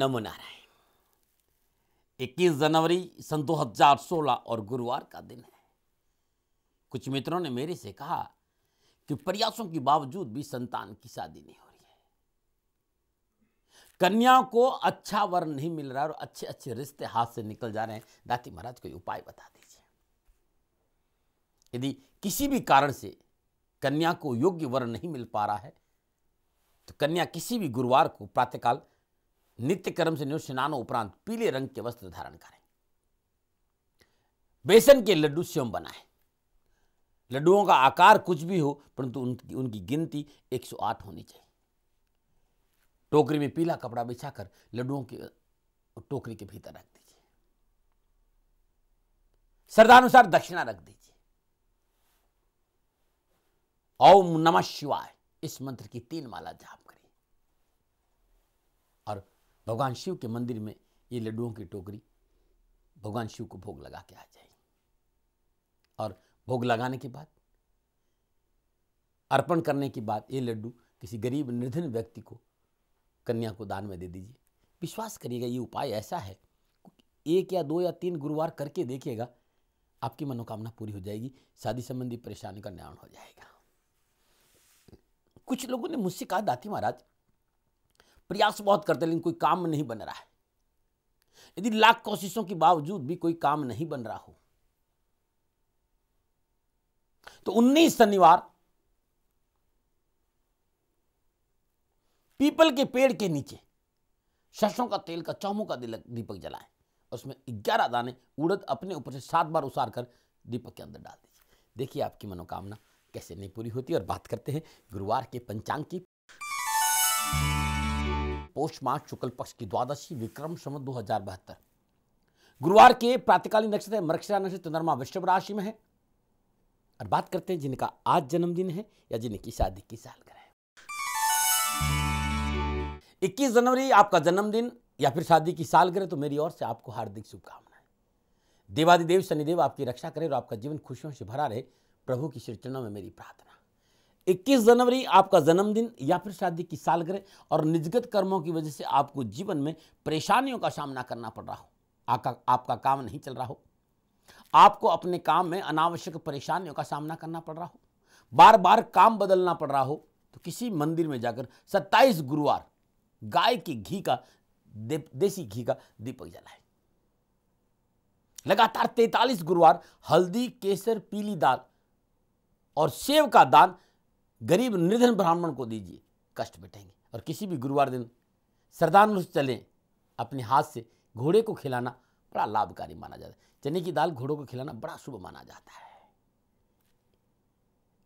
नमो नारायण इक्कीस जनवरी सन 2016 और गुरुवार का दिन है कुछ मित्रों ने मेरे से कहा कि प्रयासों के बावजूद भी संतान की शादी नहीं हो रही है कन्या को अच्छा वर नहीं मिल रहा और अच्छे अच्छे रिश्ते हाथ से निकल जा रहे हैं दाती महाराज कोई उपाय बता दीजिए यदि किसी भी कारण से कन्या को योग्य वर नहीं मिल पा रहा है तो कन्या किसी भी गुरुवार को प्रातःकाल नित्य कर्म से निवृत्त स्नान उपरांत पीले रंग के वस्त्र धारण करें बेसन के लड्डू स्वयं बनाएं लड्डुओं का आकार कुछ भी हो परंतु उनकी उनकी गिनती 108 होनी चाहिए टोकरी में पीला कपड़ा बिछाकर लड्डुओं के टोकरी के भीतर रख दीजिए श्रद्धानुसार दक्षिणा रख दीजिए ओम नमः शिवाय इस मंत्र की तीन माला जाप भगवान शिव के मंदिर में ये लड्डुओं की टोकरी भगवान शिव को भोग लगा के आ जाएगी और भोग लगाने के बाद अर्पण करने के बाद ये लड्डू किसी गरीब निर्धन व्यक्ति को कन्या को दान में दे दीजिए विश्वास करिएगा ये उपाय ऐसा है एक या दो या तीन गुरुवार करके देखिएगा आपकी मनोकामना पूरी हो जाएगी शादी संबंधी परेशानी का निवारण हो जाएगा कुछ लोगों ने मुझसे कहा दाती महाराज प्रयास बहुत करते लेकिन कोई काम नहीं बन रहा है यदि लाख कोशिशों के बावजूद भी कोई काम नहीं बन रहा हो तो 19 शनिवार पीपल के पेड़ के नीचे सरसों का तेल का चौमू का दीपक जलाए उसमें ग्यारह दाने उड़द अपने ऊपर से सात बार उसार कर दीपक के अंदर डाल दीजिए देखिए आपकी मनोकामना कैसे नहीं पूरी होती और बात करते हैं गुरुवार के पंचांग की पोष मास शुक्ल पक्ष की द्वादशी विक्रम सम दो गुरुवार के प्रातकालीन नक्षत्र मृक्षरा नक्षत्र चंद्रमा वृषभ राशि में है और बात करते हैं जिनका आज जन्मदिन है या जिनकी शादी की सालगिरह है 21 जनवरी आपका जन्मदिन या फिर शादी की सालगिरह तो मेरी ओर से आपको हार्दिक शुभकामनाएं देवादिदेव शनिदेव आपकी रक्षा करें और आपका जीवन खुशियों से भरा रहे प्रभु की श्री चरणों में मेरी प्रार्थना 21 जनवरी आपका जन्मदिन या फिर शादी की सालगिरह और निजगत कर्मों की वजह से आपको जीवन में परेशानियों का सामना करना पड़ रहा हो आपका आपका काम नहीं चल रहा हो आपको अपने काम में अनावश्यक परेशानियों का सामना करना पड़ रहा हो बार बार काम बदलना पड़ रहा हो तो किसी मंदिर में जाकर 27 गुरुवार गाय के घी का दे, देसी घी का दीपक जलाए लगातार 43 गुरुवार हल्दी केसर पीली दाल और सेव का दान गरीब निर्धन ब्राह्मण को दीजिए कष्ट बैठेंगे और किसी भी गुरुवार दिन सरदान चलें अपने हाथ से घोड़े को खिलाना बड़ा लाभकारी माना जाता है चने की दाल घोड़ों को खिलाना बड़ा शुभ माना जाता है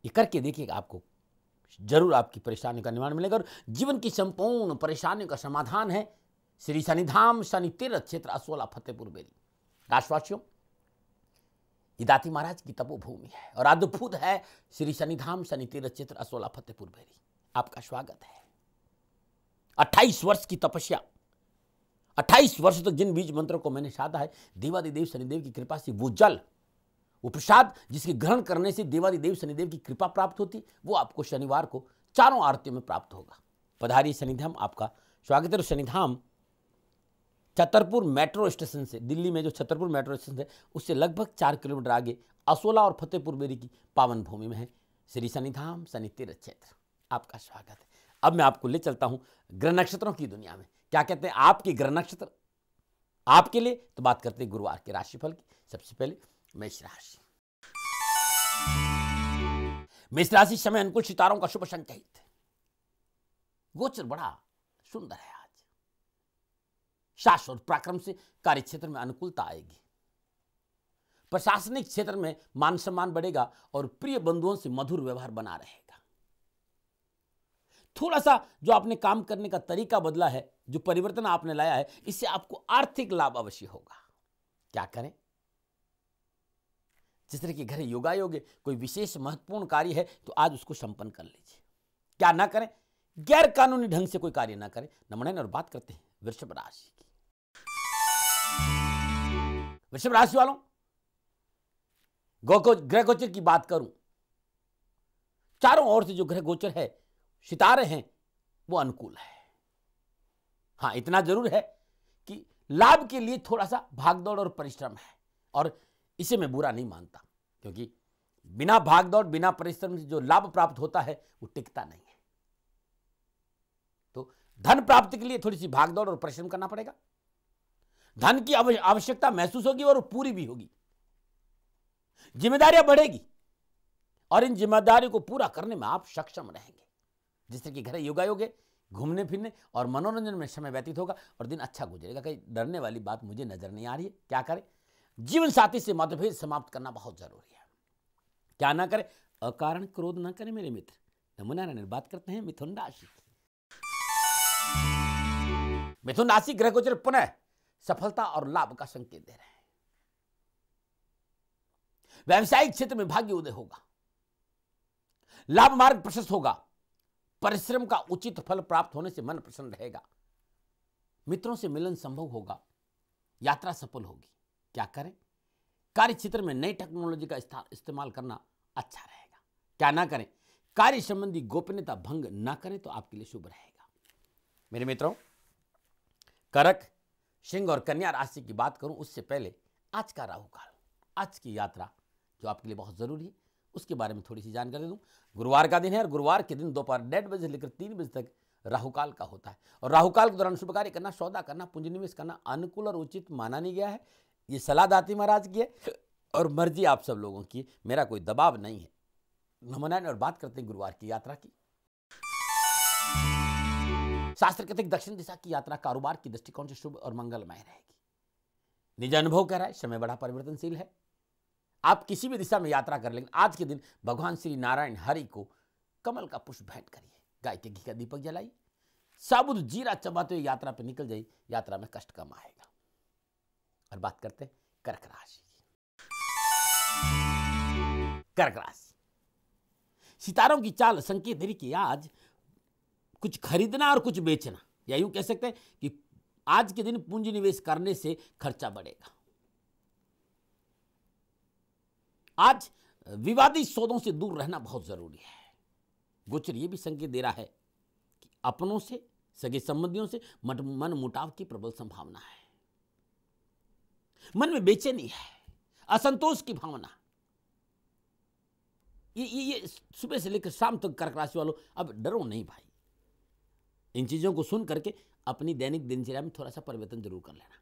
ये करके देखिएगा आपको जरूर आपकी परेशानियों का निवारण मिलेगा और जीवन की संपूर्ण परेशानियों का समाधान है श्री शनिधाम शनि तीर्थ क्षेत्र असोला फतेहपुर बेरी राष्ट्रवासियों ये दाती महाराज की तपोभूमि है और अद्भुत है श्री शनिधाम शनि तीर्थ चित्र असोला फतेहपुर भेरी आपका स्वागत है अट्ठाईस वर्ष की तपस्या अट्ठाईस वर्ष तक तो जिन बीज मंत्रों को मैंने साधा है देवादिदेव शनिदेव की कृपा से वो जल वो प्रसाद जिसके ग्रहण करने से देवादिदेव शनिदेव की कृपा प्राप्त होती वो आपको शनिवार को चारों आरतियों में प्राप्त होगा पधारी शनिधाम आपका स्वागत है शनिधाम छतरपुर मेट्रो स्टेशन से दिल्ली में जो छतरपुर मेट्रो स्टेशन है उससे लगभग चार किलोमीटर आगे असोला और फतेहपुर बेरी की पावन भूमि में है श्री शनिधाम शनि तीर्थ क्षेत्र आपका स्वागत है अब मैं आपको ले चलता हूँ ग्रह नक्षत्रों की दुनिया में क्या कहते हैं आपके ग्रह नक्षत्र आपके लिए तो बात करते हैं गुरुवार के राशिफल की सबसे पहले मेष राशि मेष राशि समय अनुकूल सितारों का शुभ संकेत गोचर बड़ा सुंदर है शाश्वत पराक्रम से कार्य क्षेत्र में अनुकूलता आएगी प्रशासनिक क्षेत्र में मान सम्मान बढ़ेगा और प्रिय बंधुओं से मधुर व्यवहार बना रहेगा थोड़ा सा जो आपने काम करने का तरीका बदला है जो परिवर्तन आपने लाया है इससे आपको आर्थिक लाभ अवश्य होगा क्या करें जिस तरह के घर योगा योगे कोई विशेष महत्वपूर्ण कार्य है तो आज उसको संपन्न कर लीजिए क्या ना करें गैर कानूनी ढंग से कोई कार्य ना करें नमन और बात करते हैं वृषभ राशि वृषभ राशि वालों ग्रह गोचर की बात करूं चारों ओर से जो ग्रह गोचर है सितारे हैं वो अनुकूल है हां इतना जरूर है कि लाभ के लिए थोड़ा सा भागदौड़ और परिश्रम है और इसे मैं बुरा नहीं मानता क्योंकि बिना भागदौड़ बिना परिश्रम से जो लाभ प्राप्त होता है वो टिकता नहीं है तो धन प्राप्ति के लिए थोड़ी सी भागदौड़ और परिश्रम करना पड़ेगा धन की आवश्यकता महसूस होगी और पूरी भी होगी जिम्मेदारियां बढ़ेगी और इन जिम्मेदारियों को पूरा करने में आप सक्षम रहेंगे जिससे कि घर योगा योगे घूमने फिरने और मनोरंजन में समय व्यतीत होगा और दिन अच्छा गुजरेगा कहीं डरने वाली बात मुझे नजर नहीं आ रही है क्या करें जीवन साथी से मतभेद समाप्त करना बहुत जरूरी है क्या ना करें अकारण क्रोध ना करें मेरे मित्र नमोनारायण बात करते हैं मिथुन राशि मिथुन राशि ग्रह गोचर पुनः सफलता और लाभ का संकेत दे रहे हैं व्यावसायिक क्षेत्र में भाग्य उदय होगा लाभ मार्ग प्रशस्त होगा परिश्रम का उचित फल प्राप्त होने से मन प्रसन्न रहेगा मित्रों से मिलन संभव होगा यात्रा सफल होगी क्या करें कार्य क्षेत्र में नई टेक्नोलॉजी का इस्तेमाल करना अच्छा रहेगा क्या ना करें कार्य संबंधी गोपनीयता भंग ना करें तो आपके लिए शुभ रहेगा मेरे मित्रों करक सिंह और कन्या राशि की बात करूं उससे पहले आज का राहु काल आज की यात्रा जो आपके लिए बहुत ज़रूरी है उसके बारे में थोड़ी सी जानकारी दूँ गुरुवार का दिन है और गुरुवार के दिन दोपहर डेढ़ बजे से लेकर तीन बजे तक राहुकाल का होता है और राहुकाल के दौरान शुभ कार्य करना सौदा करना पूंजी निवेश करना अनुकूल और उचित माना नहीं गया है ये सलाह दाती महाराज की है और मर्जी आप सब लोगों की मेरा कोई दबाव नहीं है नमनायन और बात करते हैं गुरुवार की यात्रा की शास्त्र कहते दक्षिण दिशा की यात्रा कारोबार की दृष्टिकोण से शुभ और मंगलमय रहेगी निज अनुभव कह रहा है समय बड़ा परिवर्तनशील है आप किसी भी दिशा में यात्रा कर लेंगे आज के दिन भगवान श्री नारायण हरि को कमल का पुष्प भेंट करिए गाय के घी का दीपक जलाइए साबुत जीरा चबाते हुए यात्रा पर निकल जाइए यात्रा में कष्ट कम आएगा और बात करते कर्क राशि कर्क राशि सितारों की चाल संकेत देरी कि आज कुछ खरीदना और कुछ बेचना या यूं कह सकते हैं कि आज के दिन पूंजी निवेश करने से खर्चा बढ़ेगा आज विवादित सौदों से दूर रहना बहुत जरूरी है गोचर यह भी संकेत दे रहा है कि अपनों से सगे संबंधियों से मन मुटाव की प्रबल संभावना है मन में बेचैनी है असंतोष की भावना ये ये, ये सुबह से लेकर शाम तक कर्क राशि वालों अब डरो नहीं भाई इन चीज़ों को सुन करके अपनी दैनिक दिनचर्या में थोड़ा सा परिवर्तन जरूर कर लेना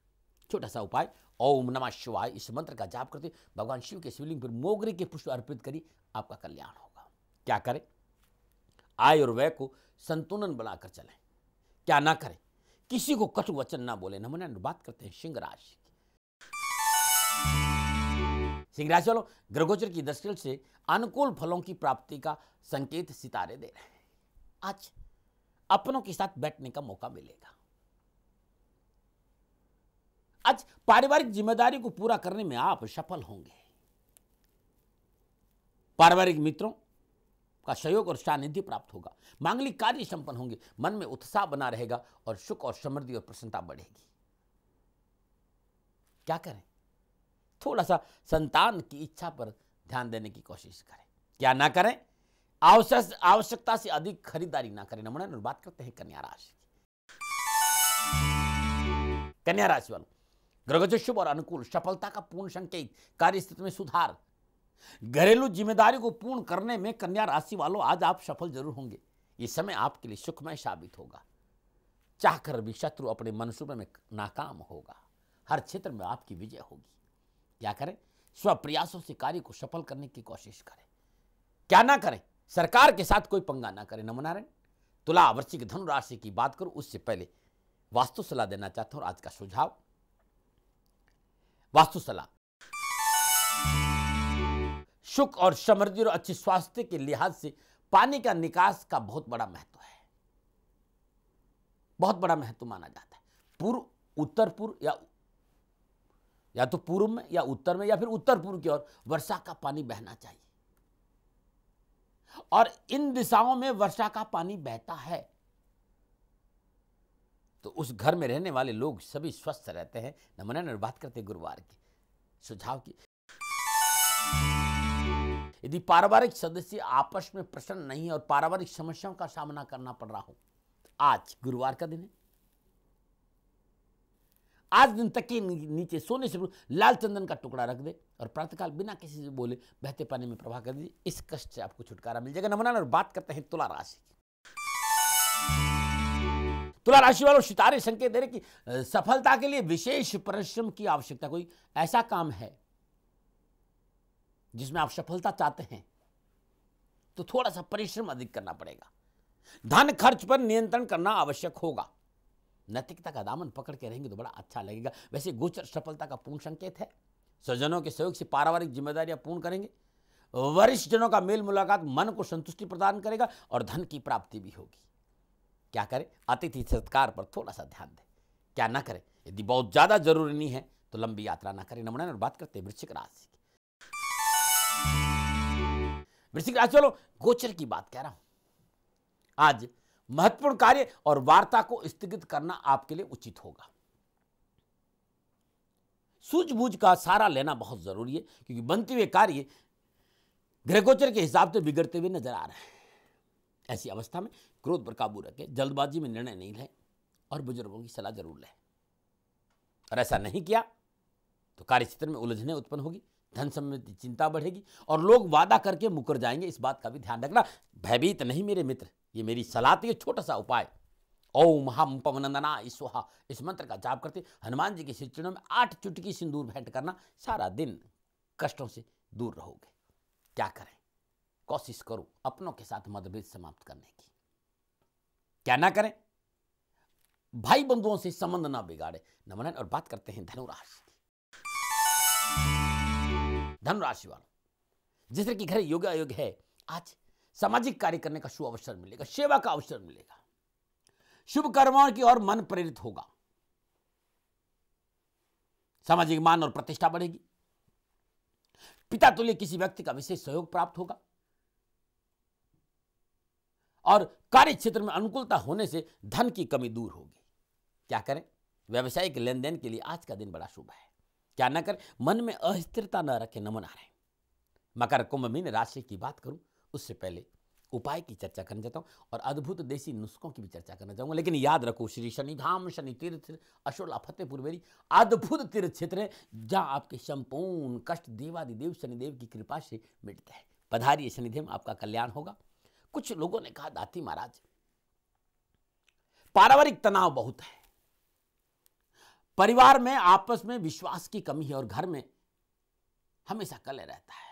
छोटा सा उपाय ओम नमः शिवाय इस मंत्र का जाप करते भगवान शिव के शिवलिंग पर मोगरे के पुष्प अर्पित करी आपका कल्याण होगा क्या करें आय और व्यय को संतुलन बनाकर चलें क्या ना करें किसी को कटु वचन ना बोले नमन बात करते हैं सिंह राशि सिंह राशि वालों ग्रगोचर की दृष्टि से अनुकूल फलों की प्राप्ति का संकेत सितारे दे रहे हैं आज अपनों के साथ बैठने का मौका मिलेगा आज पारिवारिक जिम्मेदारी को पूरा करने में आप सफल होंगे पारिवारिक मित्रों का सहयोग और सानिध्य प्राप्त होगा मांगलिक कार्य संपन्न होंगे मन में उत्साह बना रहेगा और सुख और समृद्धि और प्रसन्नता बढ़ेगी क्या करें थोड़ा सा संतान की इच्छा पर ध्यान देने की कोशिश करें क्या ना करें आवश्यकता से अधिक खरीदारी ना करें नमन बात करते हैं कन्या राशि की कन्या राशि वालों ग्रह शुभ और अनुकूल सफलता का पूर्ण संकेत कार्य स्थिति में सुधार घरेलू जिम्मेदारी को पूर्ण करने में कन्या राशि वालों आज आप सफल जरूर होंगे ये समय आपके लिए सुखमय साबित होगा चाहकर भी शत्रु अपने मनसूबे में नाकाम होगा हर क्षेत्र में आपकी विजय होगी क्या करें स्वप्रयासों से कार्य को सफल करने की कोशिश करें क्या ना करें सरकार के साथ कोई पंगा ना करें नमनारायण तुला वर्षिक धनुराशि की बात करूं उससे पहले वास्तु सलाह देना चाहता हूं आज का सुझाव वास्तु सलाह सुख और समृद्धि और अच्छे स्वास्थ्य के लिहाज से पानी का निकास का बहुत बड़ा महत्व है बहुत बड़ा महत्व माना जाता है पूर्व उत्तर पूर्व या या तो पूर्व में या उत्तर में या फिर उत्तर पूर्व की ओर वर्षा का पानी बहना चाहिए और इन दिशाओं में वर्षा का पानी बहता है तो उस घर में रहने वाले लोग सभी स्वस्थ रहते हैं नमन बात करते गुरुवार की सुझाव की यदि पारिवारिक सदस्य आपस में प्रसन्न नहीं है और पारिवारिक समस्याओं का सामना करना पड़ रहा हो आज गुरुवार का दिन है आज दिन तक के नीचे सोने से लाल चंदन का टुकड़ा रख दे और प्रातःकाल बिना किसी से बोले बहते पानी में प्रवाह कर दीजिए इस कष्ट से आपको छुटकारा मिल जाएगा नमनान और बात करते हैं तुला राशि की तुला राशि वालों सितारे संकेत दे रहे कि सफलता के लिए विशेष परिश्रम की आवश्यकता कोई ऐसा काम है जिसमें आप सफलता चाहते हैं तो थोड़ा सा परिश्रम अधिक करना पड़ेगा धन खर्च पर नियंत्रण करना आवश्यक होगा नैतिकता का दामन पकड़ के रहेंगे तो बड़ा अच्छा लगेगा वैसे गोचर सफलता का पूर्ण संकेत है स्वजनों के सहयोग से पारिवारिक जिम्मेदारियां पूर्ण करेंगे वरिष्ठ जनों का मेल मुलाकात मन को संतुष्टि प्रदान करेगा और धन की प्राप्ति भी होगी क्या करें अतिथि सत्कार पर थोड़ा सा ध्यान दें क्या ना करें यदि बहुत ज़्यादा जरूरी नहीं है तो लंबी यात्रा ना करें नमन और बात करते हैं वृश्चिक राशि की वृश्चिक राशि चलो गोचर की बात कह रहा हूं आज महत्वपूर्ण कार्य और वार्ता को स्थगित करना आपके लिए उचित होगा सूझबूझ का सारा लेना बहुत जरूरी है क्योंकि बनते हुए कार्य ग्रहगोचर के हिसाब से बिगड़ते हुए नजर आ रहे हैं ऐसी अवस्था में क्रोध पर काबू रखें जल्दबाजी में निर्णय नहीं लें और बुजुर्गों की सलाह जरूर लें और ऐसा नहीं किया तो कार्यक्षेत्र में उलझने उत्पन्न होगी धन संबंधी चिंता बढ़ेगी और लोग वादा करके मुकर जाएंगे इस बात का भी ध्यान रखना भयभीत नहीं मेरे मित्र ये मेरी सलाह थी तो छोटा सा उपाय ओम हम पवनंदना ईश्वहा इस मंत्र का जाप करते हनुमान जी के शिक्षणों में आठ चुटकी सिंदूर भेंट करना सारा दिन कष्टों से दूर रहोगे क्या करें कोशिश करो अपनों के साथ मतभेद समाप्त करने की क्या ना करें भाई बंधुओं से संबंध ना बिगाड़े नमन और बात करते हैं धनुराशि की धनुराशि वालों जिस तरह की घर योग आयोग है आज सामाजिक कार्य करने का शुभ अवसर मिलेगा सेवा का अवसर मिलेगा शुभ कर्मों की ओर मन प्रेरित होगा सामाजिक मान और प्रतिष्ठा बढ़ेगी पिता तुल्य किसी व्यक्ति का विशेष सहयोग प्राप्त होगा और कार्य क्षेत्र में अनुकूलता होने से धन की कमी दूर होगी क्या करें व्यवसायिक लेन देन के लिए आज का दिन बड़ा शुभ है क्या न कर मन में अस्थिरता न रखे न मना रहे मकर कुंभ मीन राशि की बात करूं उससे पहले उपाय की चर्चा करना चाहता हूं और अद्भुत देसी नुस्खों की भी चर्चा करना चाहूंगा लेकिन याद रखो श्री शनि धाम शनि तीर्थ अशोला फतेहपुर मेरी अद्भुत तीर्थ क्षेत्र है जहाँ आपके संपूर्ण कष्ट देवादि देव शनिदेव की कृपा से मिटता है पधारिए शनिदेव आपका कल्याण होगा कुछ लोगों ने कहा दाती महाराज पारिवारिक तनाव बहुत है परिवार में आपस में विश्वास की कमी है और घर में हमेशा कलह रहता है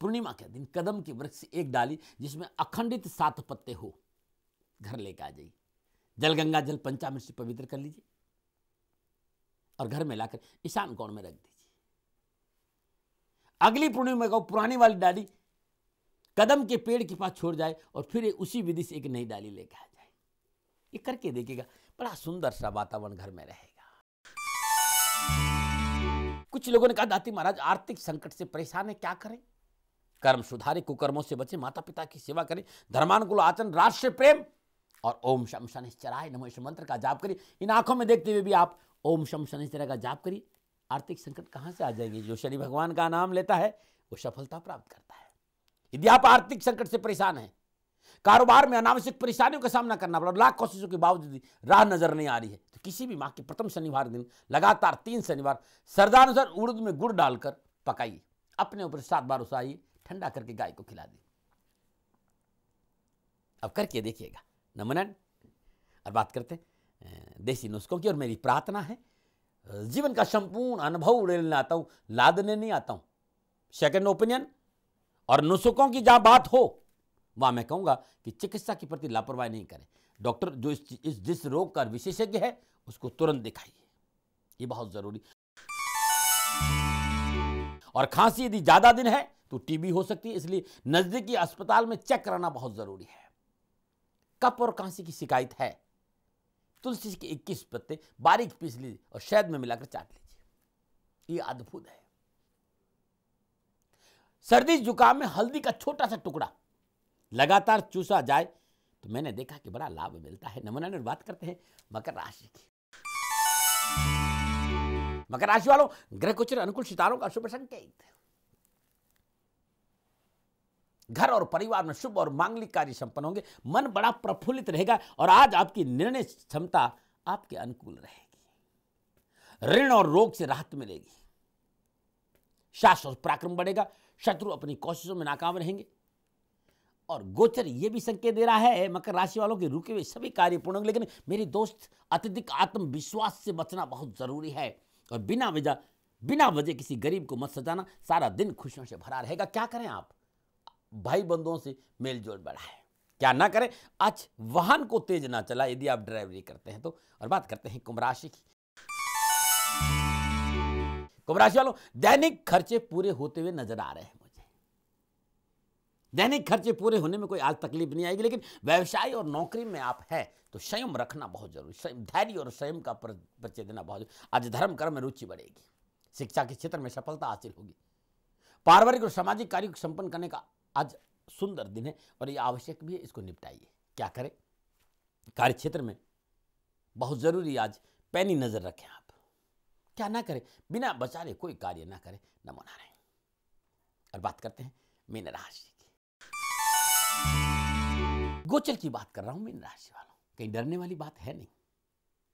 पूर्णिमा के दिन कदम के वृक्ष एक डाली जिसमें अखंडित सात पत्ते हो घर लेकर आ जाइए जल गंगा जल पंचामृत से पवित्र कर लीजिए और घर में लाकर ईशान कोण में रख दीजिए अगली पूर्णिमा को पुरानी वाली डाली कदम के पेड़ के पास छोड़ जाए और फिर उसी विधि से एक नई डाली लेकर आ जाए ये करके देखिएगा बड़ा सुंदर सा वातावरण घर में रहेगा कुछ लोगों ने कहा दाती महाराज आर्थिक संकट से परेशान है क्या करें कर्म सुधारे कुकर्मों से बचे माता पिता की सेवा करें धर्मानुकूल आचरण राष्ट्र प्रेम और ओम शम शनिश्चराय नमो मंत्र का जाप करिए इन आंखों में देखते हुए भी आप ओम शम शनिश्चरा का जाप करिए आर्थिक संकट कहाँ से आ जाएंगे जो शनि भगवान का नाम लेता है वो सफलता प्राप्त करता है यदि आप आर्थिक संकट से परेशान हैं कारोबार में अनावश्यक परेशानियों का सामना करना पड़ा लाख कोशिशों के बावजूद राह नजर नहीं आ रही है तो किसी भी माह के प्रथम शनिवार दिन लगातार तीन शनिवार सरदानुसार उड़द में गुड़ डालकर पकाइए अपने ऊपर सात बार उसाइए ठंडा करके गाय को खिला दिए अब करके देखिएगा नमनन और बात करते देसी नुस्खों की और मेरी प्रार्थना है जीवन का संपूर्ण अनुभव उड़ेलने आता हूँ लादने नहीं आता हूँ सेकेंड ओपिनियन और नुस्खों की जहां बात हो वहां मैं कहूंगा कि चिकित्सा के प्रति लापरवाही नहीं करें डॉक्टर जो इस, इस जिस रोग का विशेषज्ञ है उसको तुरंत दिखाइए ये बहुत ज़रूरी और खांसी यदि ज़्यादा दिन है तो टीबी हो सकती है इसलिए नज़दीकी अस्पताल में चेक कराना बहुत ज़रूरी है कप और खांसी की शिकायत है तुलसी के 21 पत्ते बारीक पीस लीजिए और शहद में मिलाकर चाट लीजिए ये अद्भुत है सर्दी जुकाम में हल्दी का छोटा सा टुकड़ा लगातार चूसा जाए तो मैंने देखा कि बड़ा लाभ मिलता है नमूना बात करते हैं मकर राशि की मकर राशि वालों ग्रह कुचर अनुकूल सितारों का शुभ संकेत घर और परिवार में शुभ और मांगलिक कार्य संपन्न होंगे मन बड़ा प्रफुल्लित रहेगा और आज आपकी निर्णय क्षमता आपके अनुकूल रहेगी ऋण और रोग से राहत मिलेगी शास्त्र और पराक्रम बढ़ेगा शत्रु अपनी कोशिशों में नाकाम रहेंगे और गोचर ये भी संकेत दे रहा है मकर राशि वालों के रुके हुए सभी कार्य पूर्ण लेकिन मेरे दोस्त अत्यधिक आत्मविश्वास से बचना बहुत ज़रूरी है और बिना वजह बिना वजह किसी गरीब को मत सजाना सारा दिन खुशियों से भरा रहेगा क्या करें आप भाई बंधुओं से मेलजोल बढ़ाए क्या ना करें आज वाहन को तेज ना चला यदि आप ड्राइवरी करते हैं तो और बात करते हैं कुंभ राशि की कुंभ राशि वालों दैनिक खर्चे पूरे होते हुए नजर आ रहे हैं मुझे दैनिक खर्चे पूरे होने में कोई आज तकलीफ नहीं आएगी लेकिन व्यवसाय और नौकरी में आप हैं तो संयम रखना बहुत जरूरी स्वयं धैर्य और संयम का परिचय देना बहुत जरूरी आज धर्म कर्म में रुचि बढ़ेगी शिक्षा के क्षेत्र में सफलता हासिल होगी पारिवारिक और सामाजिक कार्य को संपन्न करने का आज सुंदर दिन है और यह आवश्यक भी है इसको निपटाइए क्या करें कार्य क्षेत्र में बहुत ज़रूरी आज पैनी नज़र रखें क्या ना करे बिना बचारे कोई कार्य ना करे नमो नारायण और बात करते हैं मीन राशि की गोचर की बात कर रहा हूं मीन राशि वालों कहीं डरने वाली बात है नहीं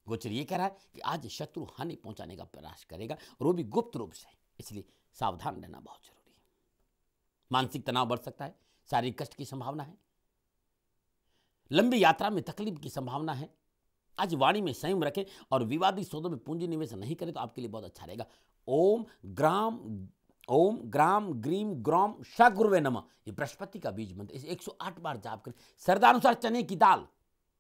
गोचर ये कह रहा है कि आज शत्रु हानि पहुंचाने का प्रयास करेगा और वो भी गुप्त रूप से इसलिए सावधान रहना बहुत जरूरी है मानसिक तनाव बढ़ सकता है शारीरिक कष्ट की संभावना है लंबी यात्रा में तकलीफ की संभावना है आज वाणी में संयम रखें और विवादित सौदों में पूंजी निवेश नहीं करें तो आपके लिए बहुत अच्छा रहेगा ओम ग्राम ओम ग्राम ग्रीम ग्राम शागुर्वे नम ये बृहस्पति का बीज मंत्र इसे 108 बार जाप करें सरदानुसार चने की दाल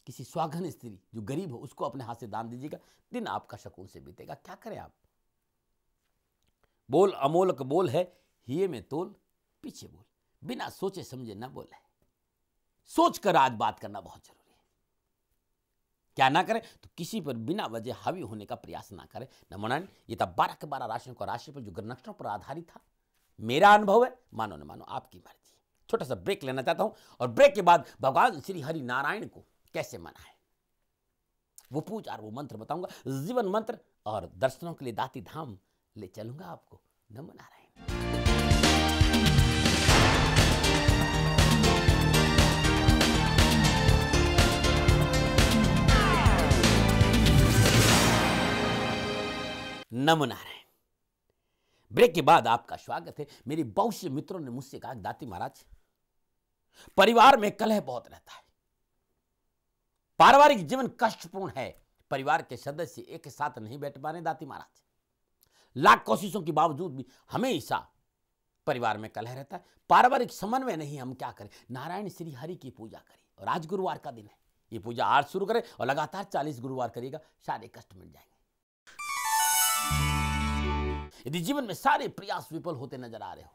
किसी स्वाघन स्त्री जो गरीब हो उसको अपने हाथ से दान दीजिएगा दिन आपका शकुन से बीतेगा क्या करें आप बोल अमोलक बोल है हिये में तोल पीछे बोल बिना सोचे समझे ना बोले सोच कर आज बात करना बहुत जरूरी क्या ना करें तो किसी पर बिना वजह हावी होने का प्रयास ना करें नमोनायन ये था बारह के बारह राशियों का पर जो ग्रह नक्षत्रों पर आधारित था मेरा अनुभव है मानो न मानो आपकी मर्जी छोटा सा ब्रेक लेना चाहता हूं और ब्रेक के बाद भगवान श्री हरि नारायण को कैसे मनाएं वो पूज और वो मंत्र बताऊंगा जीवन मंत्र और दर्शनों के लिए दाती धाम ले चलूंगा आपको नमो नारायण नमो नारायण ब्रेक के बाद आपका स्वागत है मेरे बहुत से मित्रों ने मुझसे कहा दाती महाराज परिवार में कलह बहुत रहता है पारिवारिक जीवन कष्टपूर्ण है परिवार के सदस्य एक साथ नहीं बैठ पा रहे दाती महाराज लाख कोशिशों के बावजूद भी हमेशा परिवार में कलह रहता है पारिवारिक समन्वय नहीं हम क्या करें नारायण श्री हरि की पूजा करें और आज गुरुवार का दिन है ये पूजा आज शुरू करें और लगातार चालीस गुरुवार करिएगा सारे कष्ट मिल जाएंगे यदि जीवन में सारे प्रयास विफल होते नजर आ रहे हो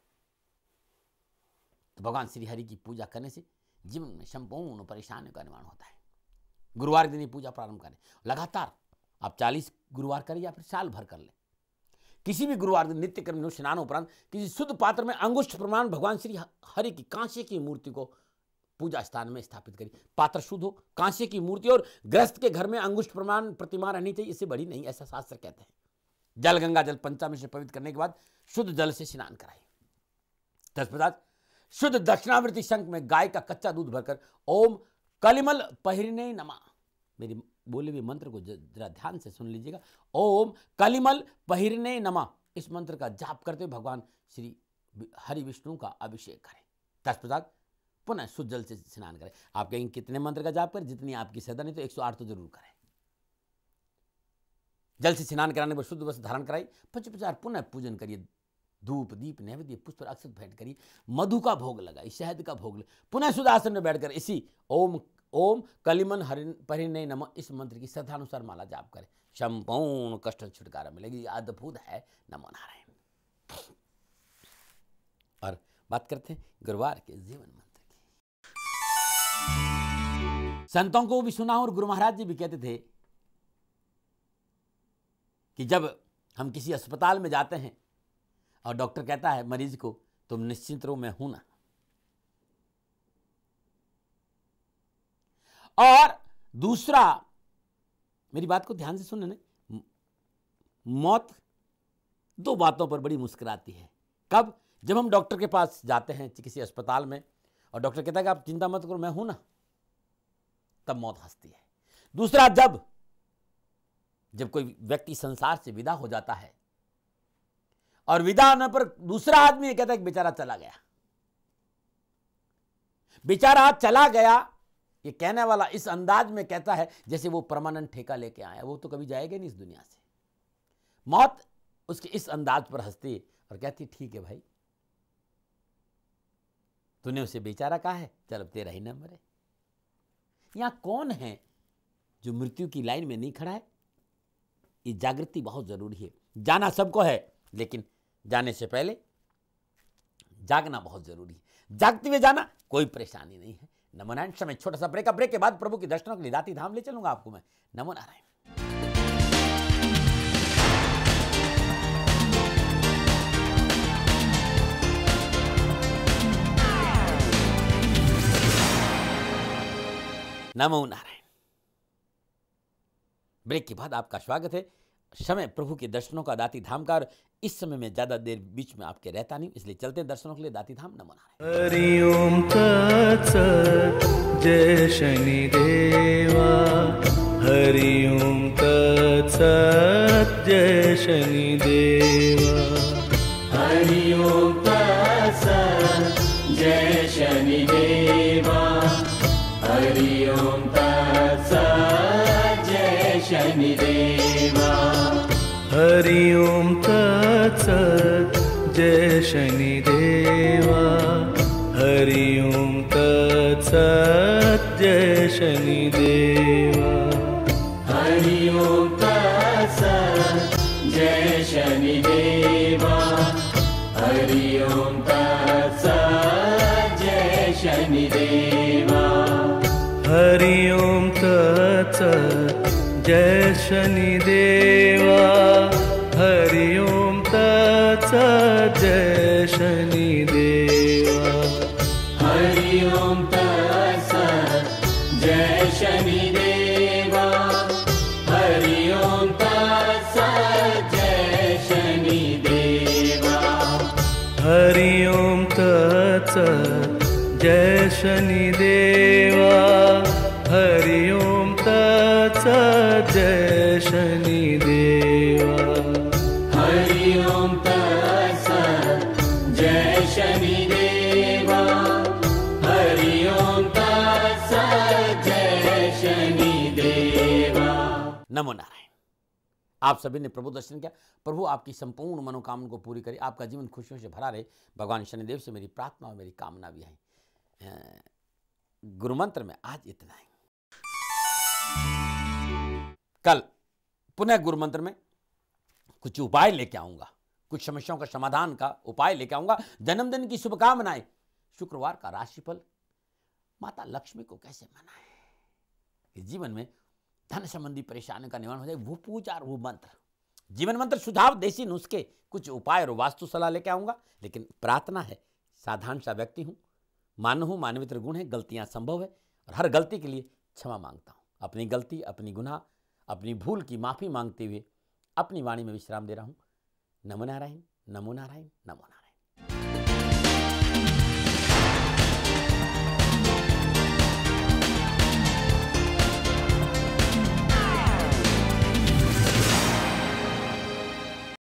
तो भगवान श्री हरि की पूजा करने से जीवन में संपूर्ण परेशानियों का निर्माण होता है गुरुवार के दिन पूजा प्रारंभ करें लगातार आप चालीस गुरुवार करें या फिर साल भर कर लें किसी भी गुरुवार दिन नित्य कर्म स्नान उपरांत किसी शुद्ध पात्र में अंगुष्ठ प्रमाण भगवान श्री हरि की कांसे की मूर्ति को पूजा स्थान में स्थापित करी पात्र शुद्ध हो कांसे की मूर्ति और ग्रस्त के घर में अंगुष्ठ प्रमाण प्रतिमा रहनी चाहिए इससे बड़ी नहीं ऐसा शास्त्र कहते हैं जल गंगा जल पंचामृत से पवित्र करने के बाद शुद्ध जल से स्नान कराए दस शुद्ध दक्षिणावृत्ति शंख में गाय का कच्चा दूध भरकर ओम कलिमल पहिरने नमा मेरी बोले हुए मंत्र को जरा ध्यान से सुन लीजिएगा ओम कलिमल पहिरने नमा इस मंत्र का जाप करते हुए भगवान श्री हरि विष्णु का अभिषेक करें दस पुनः शुद्ध जल से स्नान करें आप कहेंगे कितने मंत्र का जाप करें जितनी आपकी सदन है तो 108 तो जरूर करें जल से स्नान कराने पर शुद्ध वस्त्र धारण कराई पंचोपचार पुनः पूजन करिए धूप दीप नैवेद्य पुष्प अक्षत भेंट करिए मधु का भोग लगाई शहद का भोग पुनः सुदासन में बैठकर इसी ओम ओम कलिमन हरिन परिन नम इस मंत्र की श्रद्धानुसार माला जाप करें संपूर्ण कष्ट छुटकारा मिलेगी अद्भुत है नमो नारायण और बात करते हैं गुरुवार के जीवन मंत्र की संतों को भी सुना और गुरु महाराज जी भी कहते थे कि जब हम किसी अस्पताल में जाते हैं और डॉक्टर कहता है मरीज को तुम निश्चिंत रहो मैं हूं ना और दूसरा मेरी बात को ध्यान से सुनने मौत दो बातों पर बड़ी मुस्कुराती है कब जब हम डॉक्टर के पास जाते हैं किसी अस्पताल में और डॉक्टर कहता है कि आप चिंता मत करो मैं हूं ना तब मौत हंसती है दूसरा जब जब कोई व्यक्ति संसार से विदा हो जाता है और विदा होने पर दूसरा आदमी कहता है बेचारा चला गया बेचारा चला गया ये कहने वाला इस अंदाज में कहता है जैसे वो परमानेंट ठेका लेके आया वो तो कभी जाएगा नहीं इस दुनिया से मौत उसके इस अंदाज पर हंसती और कहती ठीक है भाई तूने उसे बेचारा कहा है चल अब तेरा ही न मरे यहां कौन है जो मृत्यु की लाइन में नहीं खड़ा है ये जागृति बहुत ज़रूरी है जाना सबको है लेकिन जाने से पहले जागना बहुत ज़रूरी है जागते हुए जाना कोई परेशानी नहीं है नमोनारायण समय छोटा सा ब्रेक ब्रेक के बाद प्रभु के दर्शनों के लिए दाती धाम ले चलूंगा आपको मैं नमो नारायण नमो नारायण ब्रेक के बाद आपका स्वागत है समय प्रभु के दर्शनों का दाती धाम का इस समय में ज्यादा देर बीच में आपके रहता नहीं इसलिए चलते दर्शनों के लिए दाती धाम हरि ओम हरिओम जय शनि देवा हरिओम तत्सत जय शनि देवा हरि ओं शनि शनिदेवा हरि ओं तस जय शनिदेवा हरि ओं तस जय शनिदेवा हरि ओं तसा जय शनिदेवा हरि ओं जय शनि जय शनिदे आप सभी ने प्रभु दर्शन किया प्रभु आपकी संपूर्ण मनोकामना को पूरी करे आपका जीवन खुशियों से भरा रहे भगवान शनिदेव से मेरी प्रार्थना और मेरी कामना भी है मंत्र में आज इतना ही कल पुनः गुरु मंत्र में कुछ उपाय लेके आऊंगा कुछ समस्याओं का समाधान का उपाय लेके आऊंगा जन्मदिन की शुभकामनाएं शुक्रवार का राशिफल माता लक्ष्मी को कैसे मनाए जीवन में धन संबंधी परेशानियों का निवारण हो जाए वो पूजा और वो मंत्र जीवन मंत्र सुझाव देसी नुस्खे कुछ उपाय और वास्तु सलाह लेके आऊँगा लेकिन प्रार्थना है साधारण सा व्यक्ति हूँ मान हूँ मानवित्र गुण है गलतियाँ संभव है और हर गलती के लिए क्षमा मांगता हूँ अपनी गलती अपनी गुनाह अपनी भूल की माफ़ी मांगते हुए अपनी वाणी में विश्राम दे रहा हूँ नमो नारायण नमो नारायण नमो नारायण